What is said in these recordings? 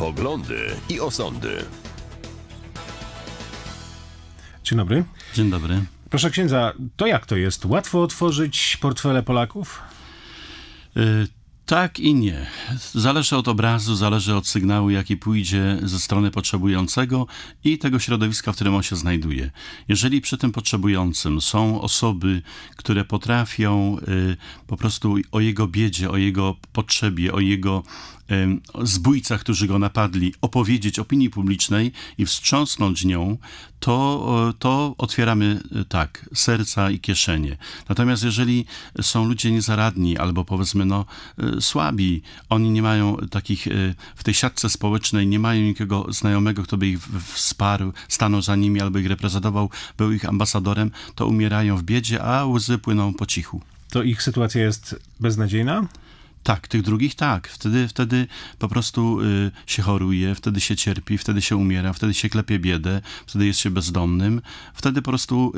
Poglądy i osądy. Dzień dobry. Dzień dobry. Proszę księdza, to jak to jest? Łatwo otworzyć portfele Polaków? Y tak i nie. Zależy od obrazu, zależy od sygnału, jaki pójdzie ze strony potrzebującego i tego środowiska, w którym on się znajduje. Jeżeli przy tym potrzebującym są osoby, które potrafią y, po prostu o jego biedzie, o jego potrzebie, o jego zbójcach, którzy go napadli, opowiedzieć opinii publicznej i wstrząsnąć nią, to, to otwieramy y, tak, serca i kieszenie. Natomiast jeżeli są ludzie niezaradni albo powiedzmy no, y, słabi, oni nie mają takich, y, w tej siatce społecznej nie mają nikogo znajomego, kto by ich wsparł, stanął za nimi albo ich reprezentował, był ich ambasadorem, to umierają w biedzie, a łzy płyną po cichu. To ich sytuacja jest beznadziejna? Tak, tych drugich tak. Wtedy, wtedy po prostu y, się choruje, wtedy się cierpi, wtedy się umiera, wtedy się klepie biedę, wtedy jest się bezdomnym, wtedy po prostu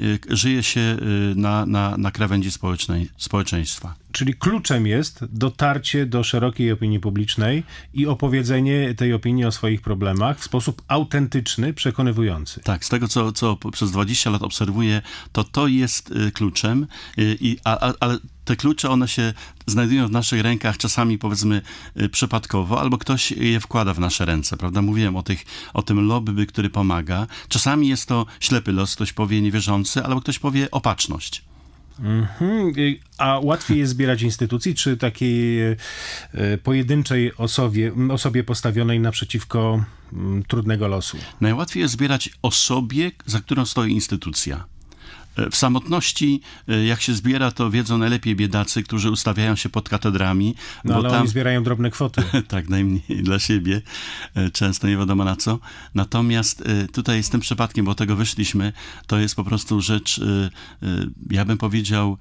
y, y, żyje się y, na, na, na krawędzi społecznej, społeczeństwa. Czyli kluczem jest dotarcie do szerokiej opinii publicznej i opowiedzenie tej opinii o swoich problemach w sposób autentyczny, przekonywujący. Tak, z tego co, co przez 20 lat obserwuję, to to jest y, kluczem, y, i, a, a, ale te klucze, one się znajdują w naszych rękach czasami powiedzmy y, przypadkowo, albo ktoś je wkłada w nasze ręce, prawda? Mówiłem o, tych, o tym lobby, który pomaga. Czasami jest to ślepy los, ktoś powie niewierzący, albo ktoś powie opatrzność. Mm -hmm. A łatwiej jest zbierać instytucji, czy takiej y, y, pojedynczej osobie, osobie postawionej naprzeciwko trudnego losu? Najłatwiej jest zbierać osobie, za którą stoi instytucja. W samotności, y, jak się zbiera, to wiedzą najlepiej biedacy, którzy ustawiają się pod katedrami. No, ale tam... oni zbierają drobne kwoty. tak, najmniej dla siebie, y, często nie wiadomo na co. Natomiast y, tutaj z tym przypadkiem, bo tego wyszliśmy, to jest po prostu rzecz, ja bym powiedział,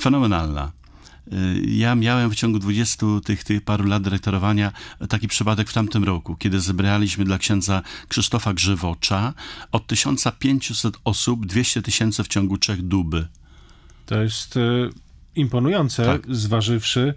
fenomenalna. Y, ja miałem w ciągu 20 tych, tych paru lat dyrektorowania taki przypadek w tamtym roku, kiedy zebraliśmy dla księdza Krzysztofa Grzywocza od 1500 osób 200 tysięcy w ciągu trzech duby. To jest y, imponujące, tak. zważywszy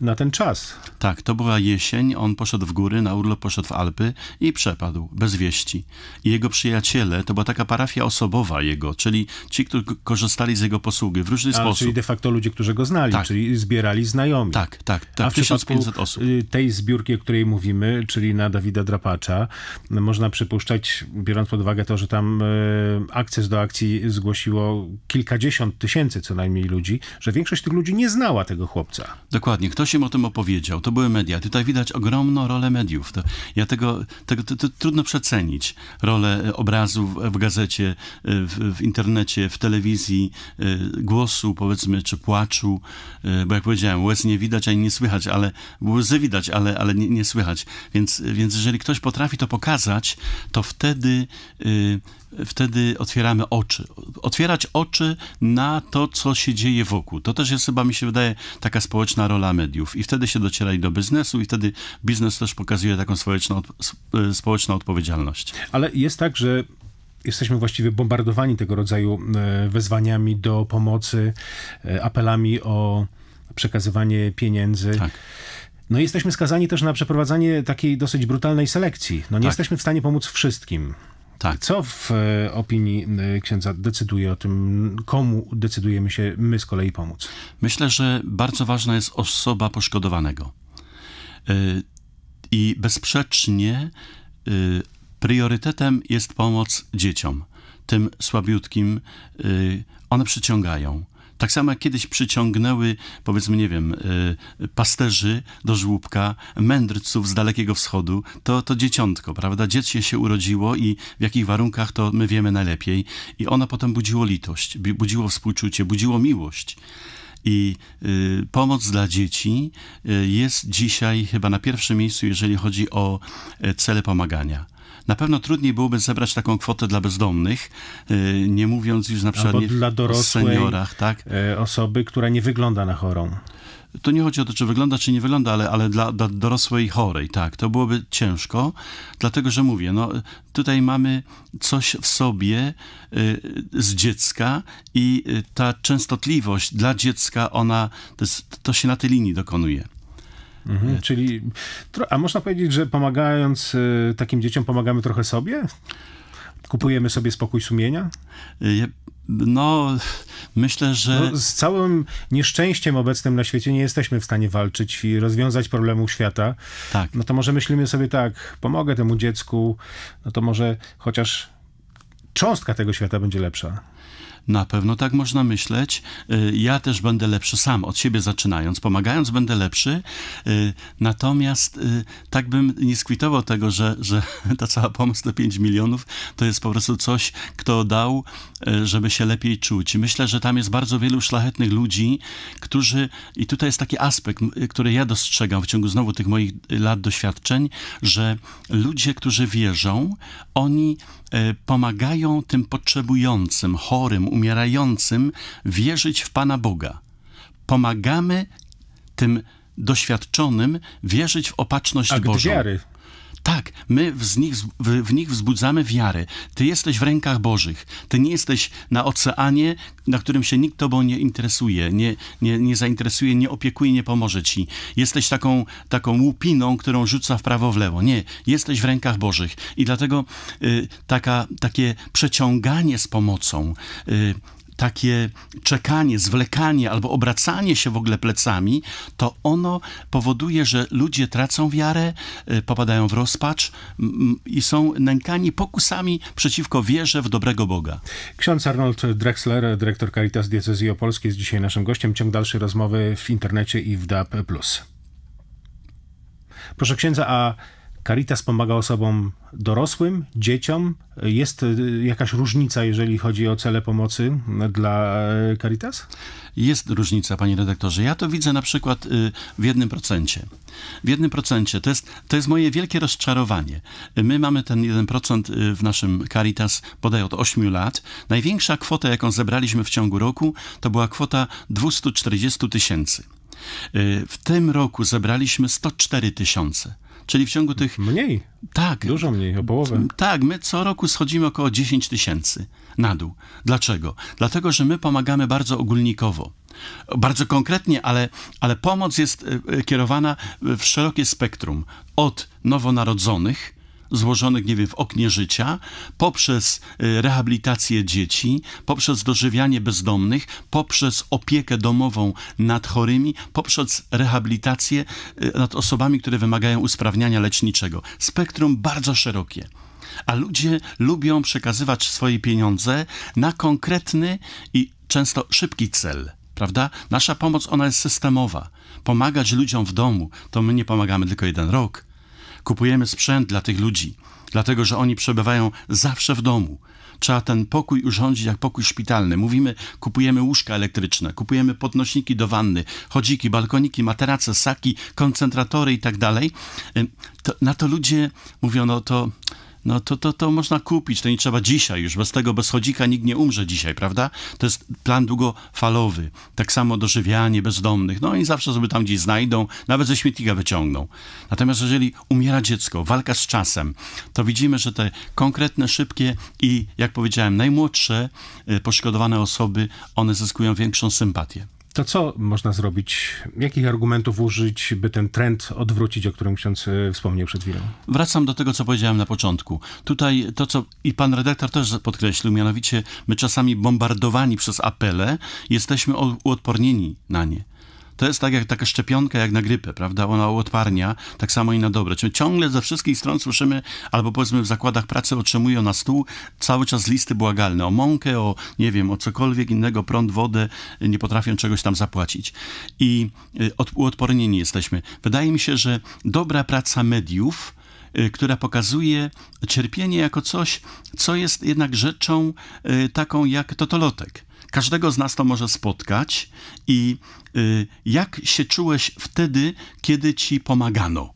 na ten czas. Tak, to była jesień, on poszedł w góry, na urlop poszedł w Alpy i przepadł, bez wieści. I jego przyjaciele, to była taka parafia osobowa jego, czyli ci, którzy korzystali z jego posługi w różny A, sposób. Czyli de facto ludzie, którzy go znali, tak. czyli zbierali znajomi. Tak, tak, tak. A w 1500 osób. Y, tej zbiórki, o której mówimy, czyli na Dawida Drapacza, można przypuszczać, biorąc pod uwagę to, że tam y, akces do akcji zgłosiło kilkadziesiąt tysięcy co najmniej ludzi, że większość większość tych ludzi nie znała tego chłopca. Dokładnie, ktoś im o tym opowiedział, to były media. Tutaj widać ogromną rolę mediów. To, ja tego, tego to, to trudno przecenić, rolę e, obrazu w, w gazecie, e, w, w, internecie, w telewizji, e, głosu powiedzmy, czy płaczu, bo jak powiedziałem, łez nie widać, ani nie słychać, ale łzy widać, ale, ale nie, nie słychać. Więc, więc jeżeli ktoś potrafi to pokazać, to wtedy y, wtedy otwieramy oczy. Otwierać oczy na to, co się dzieje wokół. To też jest chyba, mi się wydaje, taka społeczna rola mediów. I wtedy się dociera i do biznesu, i wtedy biznes też pokazuje taką społeczną, e, społeczną odpowiedzialność. Ale jest tak, że jesteśmy właściwie bombardowani tego rodzaju e, wezwaniami do pomocy, e, apelami o przekazywanie pieniędzy. Tak. No jesteśmy skazani też na przeprowadzanie takiej dosyć brutalnej selekcji. No nie tak. jesteśmy w stanie pomóc wszystkim. Tak. Co w e, opinii e, księdza decyduje o tym, komu decydujemy się my z kolei pomóc? Myślę, że bardzo ważna jest osoba poszkodowanego. E, I bezsprzecznie priorytetem jest pomoc dzieciom, tym słabiutkim. One przyciągają tak samo jak kiedyś przyciągnęły, powiedzmy, nie wiem, y, pasterzy do żłóbka, mędrców z Dalekiego Wschodu, to, to dzieciątko, prawda? Dziecię się urodziło i w jakich warunkach to my wiemy najlepiej. I ono potem budziło litość, budziło współczucie, budziło miłość. I y, pomoc dla dzieci y, jest dzisiaj chyba na pierwszym miejscu, jeżeli chodzi o y, cele pomagania na pewno trudniej byłoby zebrać taką kwotę dla bezdomnych, y, nie mówiąc już na przykład dla dorosłej o seniorach, tak? E, osoby, która nie wygląda na chorą. To nie chodzi o to, czy wygląda, czy nie wygląda, ale, ale dla, dla dorosłej chorej, tak, to byłoby ciężko, dlatego że mówię, no tutaj mamy coś w sobie y, z dziecka i y, ta częstotliwość dla dziecka, ona, to, jest, to się na tej linii dokonuje. Mhm, czyli, a można powiedzieć, że pomagając y, takim dzieciom, pomagamy trochę sobie? Kupujemy sobie spokój sumienia? Y, no, myślę, że. No, z całym nieszczęściem obecnym na świecie nie jesteśmy w stanie walczyć i rozwiązać problemów świata. Tak. No to może myślimy sobie tak, pomogę temu dziecku, no to może chociaż cząstka tego świata będzie lepsza. Na pewno tak można myśleć. Y, ja też będę lepszy sam, od siebie zaczynając, pomagając będę lepszy. Y, natomiast y, tak bym nie skwitował tego, że, że ta cała pomoc do 5 milionów to jest po prostu coś, kto dał, żeby się lepiej czuć. Myślę, że tam jest bardzo wielu szlachetnych ludzi, którzy, i tutaj jest taki aspekt, który ja dostrzegam w ciągu znowu tych moich lat doświadczeń, że ludzie, którzy wierzą, oni E, pomagają tym potrzebującym, chorym, umierającym wierzyć w Pana Boga. Pomagamy tym doświadczonym wierzyć w opatrzność Akt Bożą. Wiary. Tak, my w nich, w, w, nich wzbudzamy wiarę. Ty jesteś w rękach Bożych. Ty nie jesteś na oceanie, na którym się nikt tobą nie interesuje, nie, nie, nie zainteresuje, nie opiekuje, nie pomoże ci. Jesteś taką, taką łupiną, którą rzuca w prawo, w lewo. Nie, jesteś w rękach Bożych. I dlatego y, taka, takie przeciąganie z pomocą... Y, takie czekanie, zwlekanie albo obracanie się w ogóle plecami, to ono powoduje, że ludzie tracą wiarę, y, popadają w rozpacz i są nękani pokusami przeciwko wierze w dobrego Boga. Ksiądz Arnold Drexler, dyrektor Caritas Diecezji Opolskiej jest dzisiaj naszym gościem. Ciąg dalszej rozmowy w internecie i w DAP+. Proszę księdza, a Caritas pomaga osobom dorosłym, dzieciom. Jest y, jakaś różnica, jeżeli chodzi o cele pomocy y, dla y, Caritas? Jest różnica, panie redaktorze. Ja to widzę na przykład w jednym procencie. W jednym procencie. To jest, to jest moje wielkie rozczarowanie. My mamy ten 1% w naszym Caritas bodaj od 8 lat. Największa kwota, jaką zebraliśmy w ciągu roku, to była kwota 240 tysięcy. W tym roku zebraliśmy 104 tysiące. Czyli w ciągu tych. Mniej. Tak. Dużo mniej, o połowę. Tak, my co roku schodzimy około 10 tysięcy na dół. Dlaczego? Dlatego, że my pomagamy bardzo ogólnikowo. Bardzo konkretnie, ale, ale pomoc jest e, e, kierowana w szerokie spektrum. Od nowonarodzonych, złożonych, nie wiem, w oknie życia, poprzez y, rehabilitację dzieci, poprzez dożywianie bezdomnych, poprzez opiekę domową nad chorymi, poprzez rehabilitację y, nad osobami, które wymagają usprawniania leczniczego. Spektrum bardzo szerokie a ludzie lubią przekazywać swoje pieniądze na konkretny i często szybki cel. Prawda? Nasza pomoc ona jest systemowa. Pomagać ludziom w domu, to my nie pomagamy tylko jeden rok, Kupujemy sprzęt dla tych ludzi, dlatego że oni przebywają zawsze w domu. Trzeba ten pokój urządzić jak pokój szpitalny. Mówimy, kupujemy łóżka elektryczne, kupujemy podnośniki do wanny, chodziki, balkoniki, materace, saki, koncentratory i tak dalej. Na to ludzie mówią, no to no to, to, to można kupić, to nie trzeba dzisiaj już, bez tego, bez chodzika nikt nie umrze dzisiaj, prawda? To jest plan długofalowy. Tak samo dożywianie bezdomnych, no i zawsze sobie tam gdzieś znajdą, nawet ze śmietnika wyciągną. Natomiast jeżeli umiera dziecko, walka z czasem, to widzimy, że te konkretne, szybkie i, jak powiedziałem, najmłodsze y, poszkodowane osoby, one zyskują większą sympatię. To co można zrobić? Jakich argumentów użyć, by ten trend odwrócić, o którym ksiądz e, wspomniał przed chwilą? Wracam do tego, co powiedziałem na początku. Tutaj to, co i pan redaktor też podkreślił, mianowicie my czasami bombardowani przez apele, jesteśmy uodpornieni na nie. To jest tak jak taka szczepionka jak na grypę, prawda? Ona uodparnia, tak samo i na dobre. Czyli ciągle ze wszystkich stron słyszymy, albo powiedzmy w zakładach pracy otrzymują na stół cały czas listy błagalne o mąkę, o nie wiem, o cokolwiek innego, prąd, wodę, nie potrafią czegoś tam zapłacić. I y, uodpornieni jesteśmy. Wydaje mi się, że dobra praca mediów, y, która pokazuje cierpienie jako coś, co jest jednak rzeczą y, taką jak totolotek. Każdego z nas to może spotkać. I y, jak się czułeś wtedy, kiedy ci pomagano?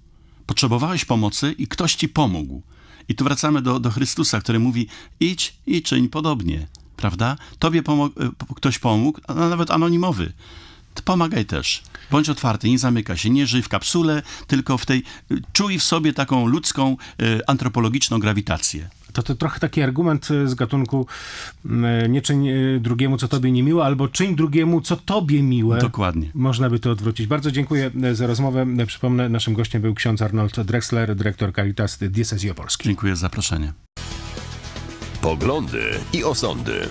Potrzebowałeś pomocy i ktoś ci pomógł. I tu wracamy do, do Chrystusa, który mówi: idź i czyń podobnie, prawda? Tobie y, ktoś pomógł, a nawet anonimowy. Pomagaj też. Bądź otwarty, nie zamyka się, nie żyj w kapsule, tylko w tej. Y, czuj w sobie taką ludzką, antropologiczną grawitację. To, to trochę taki argument e, z gatunku e, nie czyń e, drugiemu, co tobie nie albo czyń drugiemu, co tobie miłe. Dokładnie. Można by to odwrócić. Bardzo dziękuję za rozmowę. Przypomnę, naszym gościem był ksiądz Arnold Drexler, dyrektor Caritas Diecezji Opolskiej. Dziękuję za zaproszenie. Poglądy i osądy.